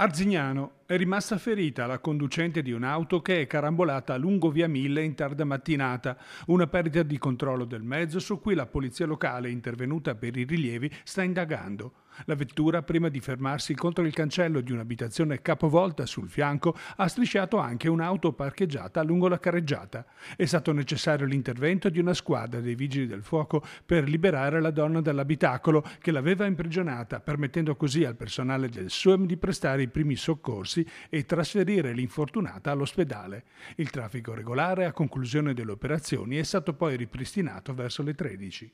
Arzignano è rimasta ferita la conducente di un'auto che è carambolata lungo via 1000 in tarda mattinata, una perdita di controllo del mezzo su cui la polizia locale intervenuta per i rilievi sta indagando. La vettura, prima di fermarsi contro il cancello di un'abitazione capovolta sul fianco, ha strisciato anche un'auto parcheggiata lungo la carreggiata. È stato necessario l'intervento di una squadra dei vigili del fuoco per liberare la donna dall'abitacolo che l'aveva imprigionata, permettendo così al personale del SUEM di prestare i primi soccorsi e trasferire l'infortunata all'ospedale. Il traffico regolare a conclusione delle operazioni è stato poi ripristinato verso le 13.